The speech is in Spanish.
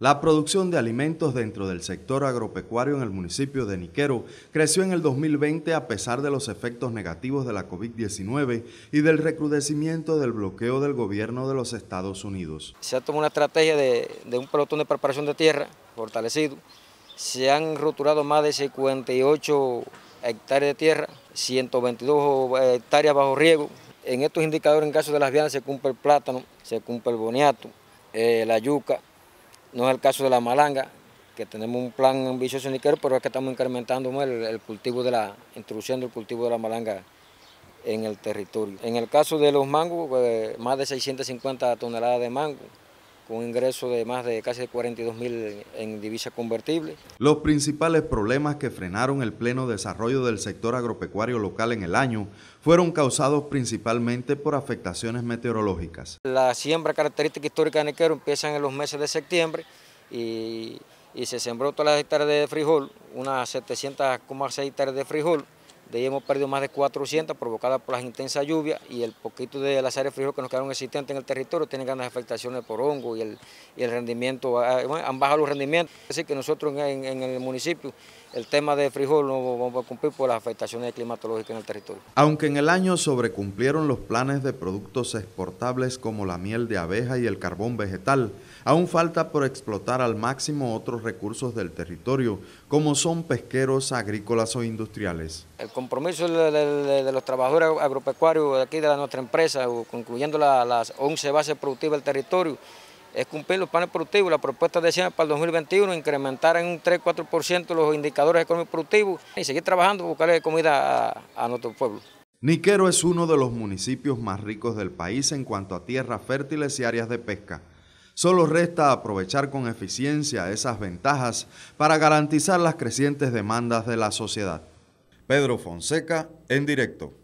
La producción de alimentos dentro del sector agropecuario en el municipio de Niquero creció en el 2020 a pesar de los efectos negativos de la COVID-19 y del recrudecimiento del bloqueo del gobierno de los Estados Unidos. Se ha tomado una estrategia de, un pelotón de preparación de tierra fortalecido. Se han roturado más de 58 hectáreas de tierra, 122 eh, hectáreas bajo riego. En estos indicadores, en caso de las vianas, se cumple el plátano, se cumple el boniato, eh, la yuca, no es el caso de la malanga, que tenemos un plan ambicioso niquero, pero es que estamos incrementando el, cultivo de la, introduciendo el cultivo de la malanga en el territorio. En el caso de los mangos, pues, más de 650 toneladas de mango, con un ingreso de más de casi 42 mil en divisas convertibles. Los principales problemas que frenaron el pleno desarrollo del sector agropecuario local en el año fueron causados principalmente por afectaciones meteorológicas. La siembra característica histórica de Nequero empieza en los meses de septiembre y, y se sembró todas las hectáreas de frijol, unas 700,6 hectáreas de frijol, de ahí hemos perdido más de 400 provocadas por las intensas lluvias y el poquito de las áreas frío que nos quedaron existentes en el territorio tienen grandes afectaciones por hongo y el, rendimiento, ah, han bajado los rendimientos. así que nosotros en el municipio el tema de frijol no vamos a cumplir por las afectaciones climatológicas en el territorio. Aunque en el año sobrecumplieron los planes de productos exportables como la miel de abeja y el carbón vegetal, aún falta por explotar al máximo otros recursos del territorio, como son pesqueros, agrícolas o industriales. El compromiso de, los trabajadores agropecuarios aquí de nuestra empresa, concluyendo las 11 bases productivas del territorio, es cumplir los planes productivos. La propuesta de para el 2021 incrementar en un 3-4% los indicadores económicos productivos y seguir trabajando para buscarle comida a nuestro pueblo. Niquero es uno de los municipios más ricos del país en cuanto a tierras fértiles y áreas de pesca. Solo resta aprovechar con eficiencia esas ventajas para garantizar las crecientes demandas de la sociedad. Pedro Fonseca, en directo.